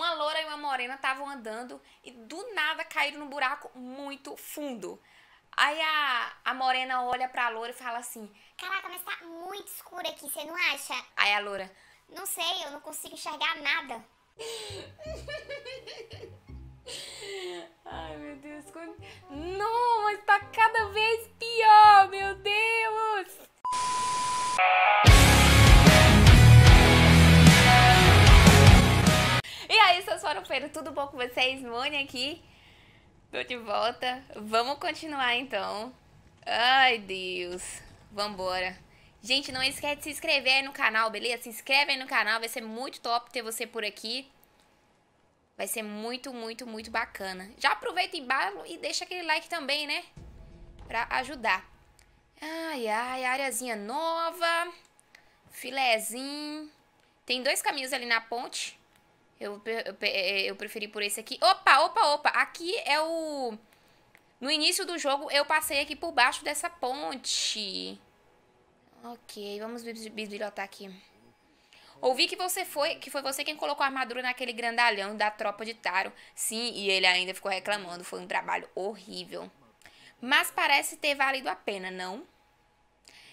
Uma loura e uma morena estavam andando e do nada caíram num buraco muito fundo. Aí a, a morena olha pra loura e fala assim: Caraca, mas tá muito escuro aqui, você não acha? Aí a loura: Não sei, eu não consigo enxergar nada. Ai, meu Deus. Não, mas tá cada vez pior, meu Deus. farofeiro, tudo bom com vocês? Mônia aqui. Tô de volta. Vamos continuar então. Ai, Deus. Vambora. Gente, não esquece de se inscrever aí no canal, beleza? Se inscreve aí no canal, vai ser muito top ter você por aqui. Vai ser muito, muito, muito bacana. Já aproveita embaixo e deixa aquele like também, né? Pra ajudar. Ai, ai, areazinha nova. Filezinho. Tem dois caminhos ali na ponte. Eu, eu, é, é, eu preferi por esse aqui. Opa, opa, opa. Aqui é o... No início do jogo, eu passei aqui por baixo dessa ponte. Ok, vamos bisbilhotar aqui. Ouvi que você foi, que foi você quem colocou a armadura naquele grandalhão da tropa de Taro. Sim, e ele ainda ficou reclamando. Foi um trabalho horrível. Mas parece ter valido a pena, não?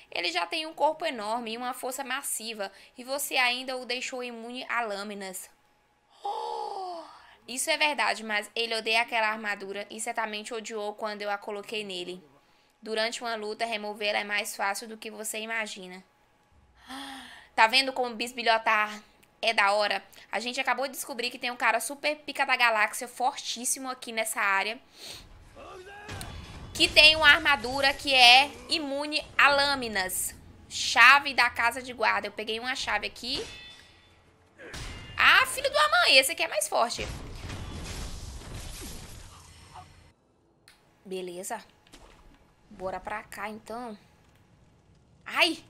Ele já tem um corpo enorme e uma força massiva, e você ainda o deixou imune a lâminas. Isso é verdade, mas ele odeia aquela armadura e certamente odiou quando eu a coloquei nele. Durante uma luta, removê-la é mais fácil do que você imagina. Tá vendo como bisbilhotar é da hora? A gente acabou de descobrir que tem um cara super pica da galáxia, fortíssimo aqui nessa área. Que tem uma armadura que é imune a lâminas. Chave da casa de guarda. Eu peguei uma chave aqui. Ah, filho do mãe, esse aqui é mais forte. Beleza. Bora pra cá, então. Ai!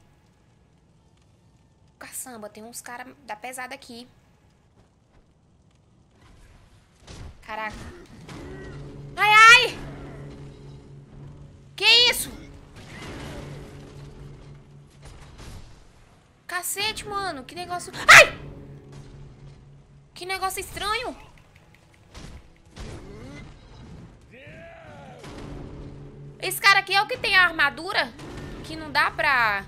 Caçamba, tem uns caras da pesada aqui. Caraca. Ai, ai! Que isso? Cacete, mano. Que negócio... Ai! Que negócio estranho. Esse cara aqui é o que tem a armadura? Que não dá pra...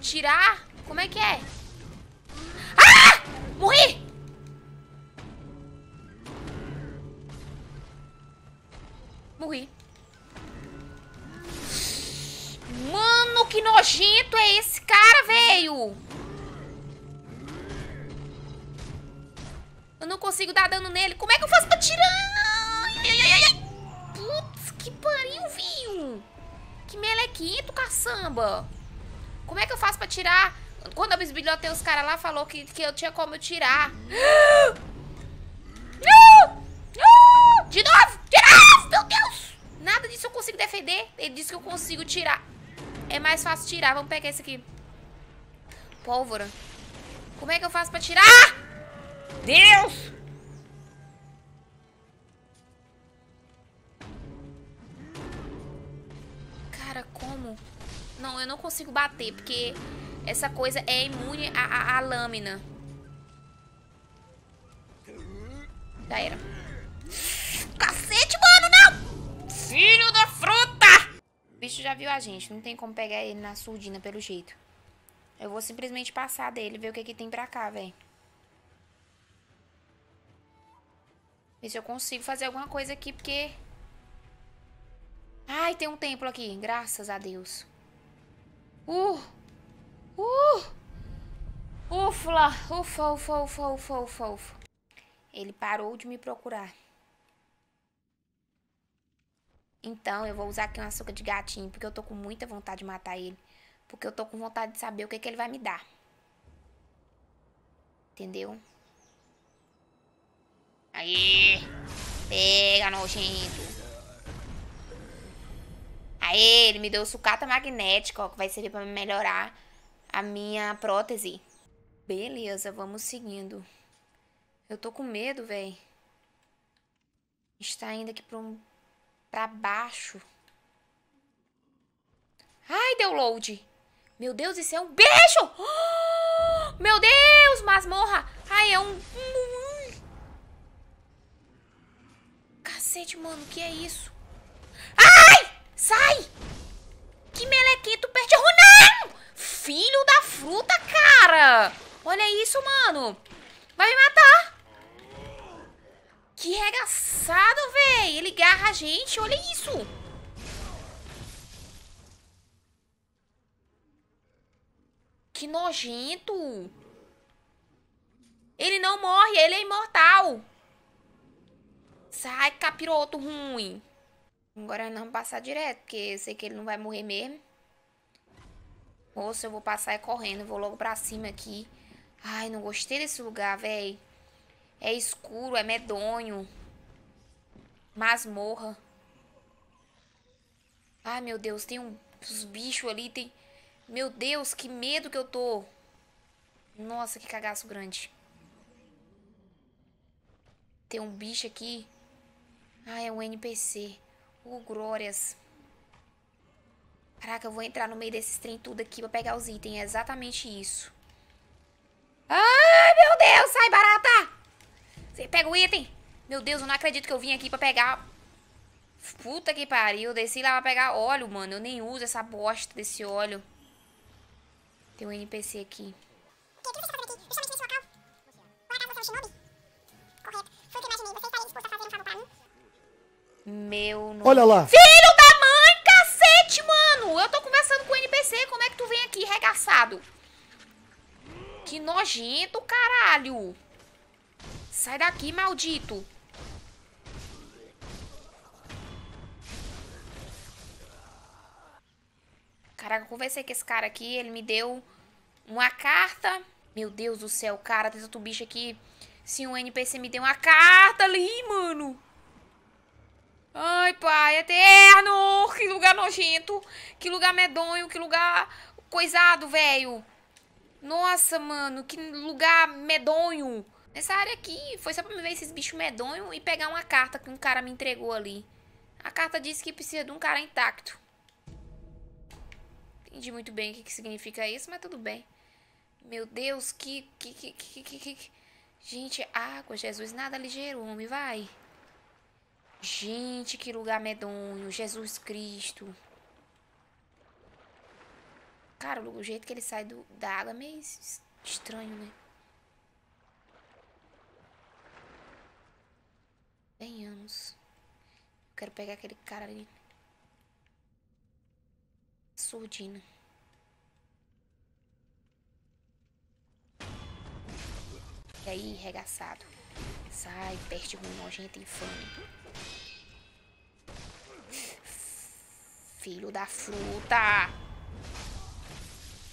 Tirar? Como é que é? Ah! Morri! Morri. Mano, que nojento é esse cara, velho! Eu não consigo dar dano nele. Como é que eu faço pra tirar? Ai, ai, ai, ai. Que melequito, caçamba! Como é que eu faço pra tirar? Quando eu bisbilhotei os caras lá, falou que, que eu tinha como eu tirar. De novo! De novo! Meu Deus! Nada disso eu consigo defender. Ele disse que eu consigo tirar. É mais fácil tirar. Vamos pegar esse aqui. Pólvora. Como é que eu faço pra tirar? Deus! como? Não, eu não consigo bater, porque essa coisa é imune à, à, à lâmina. Já era. Cacete, mano, não! Filho da fruta! O bicho já viu a gente, não tem como pegar ele na surdina pelo jeito. Eu vou simplesmente passar dele, ver o que, que tem pra cá, velho. Ver se eu consigo fazer alguma coisa aqui, porque... Ai, tem um templo aqui, graças a Deus. Uh! Uh! Ufla! Ufa, ufa, ufa, ufa, ufa, ufa. Ele parou de me procurar. Então, eu vou usar aqui um açúcar de gatinho, porque eu tô com muita vontade de matar ele. Porque eu tô com vontade de saber o que, que ele vai me dar. Entendeu? Aí! Pega, nojento! ele me deu sucata magnética, ó, que vai servir para melhorar a minha prótese. Beleza, vamos seguindo. Eu tô com medo, velho. Está indo aqui pra, um, pra baixo. Ai, deu load. Meu Deus, isso é um bicho! Oh, meu Deus, masmorra! Ai, é um... Cacete, mano, o que é isso? Sai! Que melequito perdido. Não! Filho da fruta, cara! Olha isso, mano. Vai me matar. Que regaçado, véi. Ele garra a gente. Olha isso. Que nojento. Ele não morre. Ele é imortal. Sai, capiroto ruim. Agora não passar direto, porque eu sei que ele não vai morrer mesmo. Ou se eu vou passar é correndo, vou logo pra cima aqui. Ai, não gostei desse lugar, velho. É escuro, é medonho. Masmorra. Ai, meu Deus, tem uns bichos ali, tem... Meu Deus, que medo que eu tô. Nossa, que cagaço grande. Tem um bicho aqui. Ah, é um NPC. Uh, glórias. Caraca, eu vou entrar no meio desses trem tudo aqui pra pegar os itens. É exatamente isso. Ai, meu Deus, sai barata! Você pega o item. Meu Deus, eu não acredito que eu vim aqui pra pegar... Puta que pariu, desci lá pra pegar óleo, mano. Eu nem uso essa bosta desse óleo. Tem um NPC aqui. O que, que você tá fazendo aqui? Justamente nesse local? Por acaso você é um shinobi? Meu nome. Olha lá. Filho da mãe, cacete, mano! Eu tô conversando com o NPC, como é que tu vem aqui, regaçado? Que nojento, caralho! Sai daqui, maldito! Caraca, eu conversei com esse cara aqui, ele me deu uma carta. Meu Deus do céu, cara, tem outro bicho aqui. Se um NPC me deu uma carta ali, mano. Ai, pai, eterno! Que lugar nojento! Que lugar medonho! Que lugar coisado, velho! Nossa, mano, que lugar medonho! Nessa área aqui, foi só pra me ver esses bichos medonhos e pegar uma carta que um cara me entregou ali. A carta disse que precisa de um cara intacto. Entendi muito bem o que, que significa isso, mas tudo bem. Meu Deus, que, que, que, que, que, que... Gente, água, Jesus, nada ligeiro, homem, vai. Gente, que lugar medonho. Jesus Cristo. Cara, o jeito que ele sai do, da água é meio estranho, né? Venhamos. Quero pegar aquele cara ali. Surdina. E aí, regaçado. Sai, peste ruim, nojenta, infame. Filho da fruta.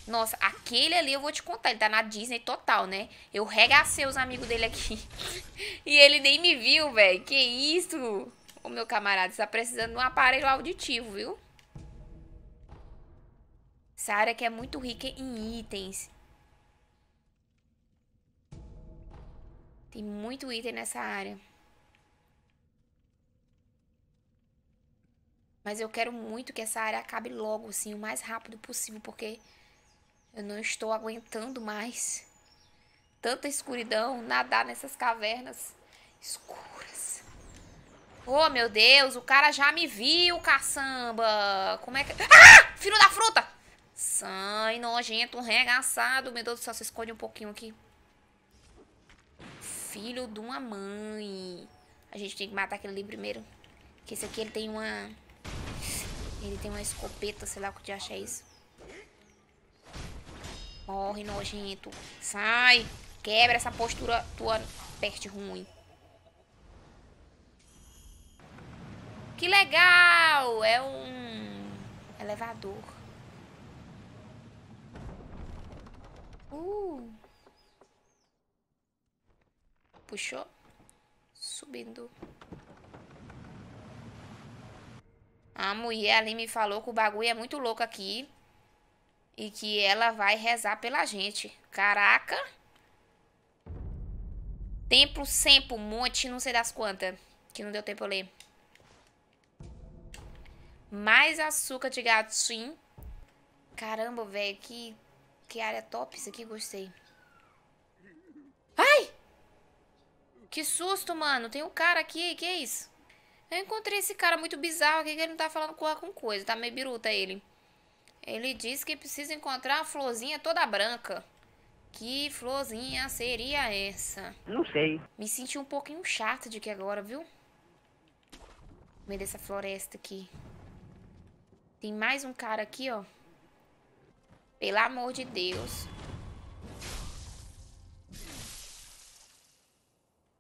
Nossa, aquele ali eu vou te contar. Ele tá na Disney total, né? Eu regacei os amigos dele aqui. e ele nem me viu, velho. Que isso? O meu camarada está precisando de um aparelho auditivo, viu? Essa área que é muito rica em itens. Tem muito item nessa área. Mas eu quero muito que essa área acabe logo, assim, o mais rápido possível, porque eu não estou aguentando mais tanta escuridão, nadar nessas cavernas escuras. Oh, meu Deus, o cara já me viu, caçamba. Como é que... Ah! Filho da fruta! Sai, nojento, regaçado. Meu Deus do céu, se esconde um pouquinho aqui filho de uma mãe. A gente tem que matar aquele ali primeiro. Que esse aqui ele tem uma. Ele tem uma escopeta, sei lá o que te acha isso. Morre, nojento. Sai! Quebra essa postura tua peste ruim. Que legal! É um elevador. Uh! puxou, subindo. A mulher ali me falou que o bagulho é muito louco aqui e que ela vai rezar pela gente. Caraca! Templo Sempo, monte, não sei das quantas, que não deu tempo eu ler. Mais açúcar de gato, sim. Caramba, velho, que, que área top isso aqui, gostei. Ai! Que susto, mano. Tem um cara aqui. Que é isso? Eu encontrei esse cara muito bizarro aqui que ele não tá falando com coisa. Tá meio biruta ele. Ele disse que precisa encontrar a florzinha toda branca. Que florzinha seria essa? Não sei. Me senti um pouquinho chato de que agora, viu? No meio dessa floresta aqui. Tem mais um cara aqui, ó. Pelo amor de Deus.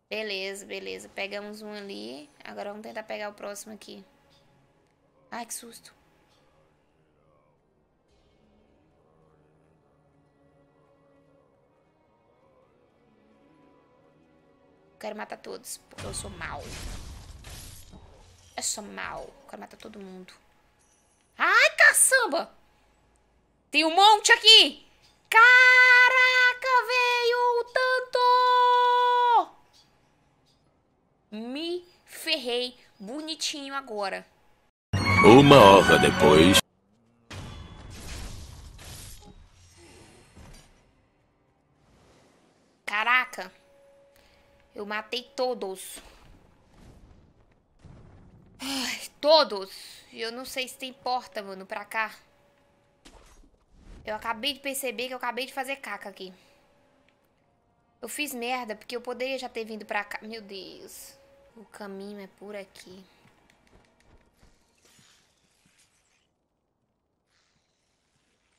Beleza, beleza. Pegamos um ali. Agora vamos tentar pegar o próximo aqui. Ai, que susto. Quero matar todos, porque eu sou mal. Eu sou mal. Quero matar todo mundo. Ai, caçamba! Tem um monte aqui! Caramba! ferrei bonitinho agora. Uma hora depois. Caraca, eu matei todos. Ai, todos. Eu não sei se tem porta, mano, pra cá. Eu acabei de perceber que eu acabei de fazer caca aqui. Eu fiz merda, porque eu poderia já ter vindo pra cá. Meu Deus. O caminho é por aqui.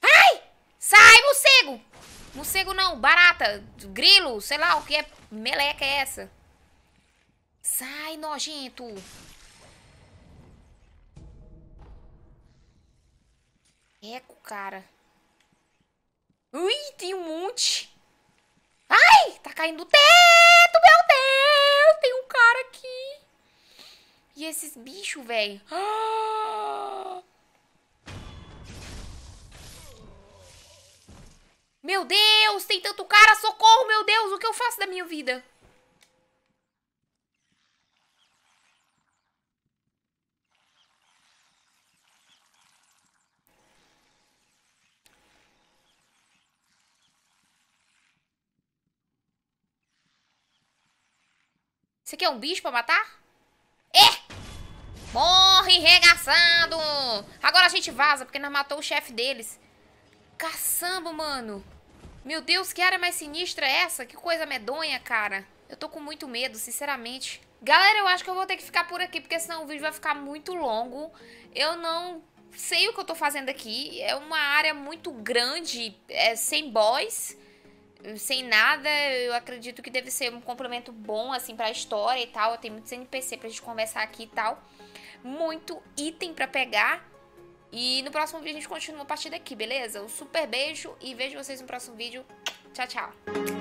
Ai! Sai, morcego! Morcego não, barata, grilo, sei lá o que é. Meleca é essa? Sai, nojento! Eco, cara. Ui, tem um monte. Ai, tá caindo o teto, meu Deus! cara aqui. E esses bichos, velho. Ah! Meu Deus, tem tanto cara, socorro, meu Deus, o que eu faço da minha vida? Você quer um bicho pra matar? É! Morre regaçando! Agora a gente vaza, porque nós matou o chefe deles. Caçamba, mano! Meu Deus, que área mais sinistra é essa? Que coisa medonha, cara. Eu tô com muito medo, sinceramente. Galera, eu acho que eu vou ter que ficar por aqui, porque senão o vídeo vai ficar muito longo. Eu não sei o que eu tô fazendo aqui. É uma área muito grande, é, sem boss sem nada, eu acredito que deve ser um complemento bom, assim, pra história e tal. Tem muitos NPC pra gente conversar aqui e tal. Muito item pra pegar. E no próximo vídeo a gente continua a partir daqui, beleza? Um super beijo e vejo vocês no próximo vídeo. Tchau, tchau.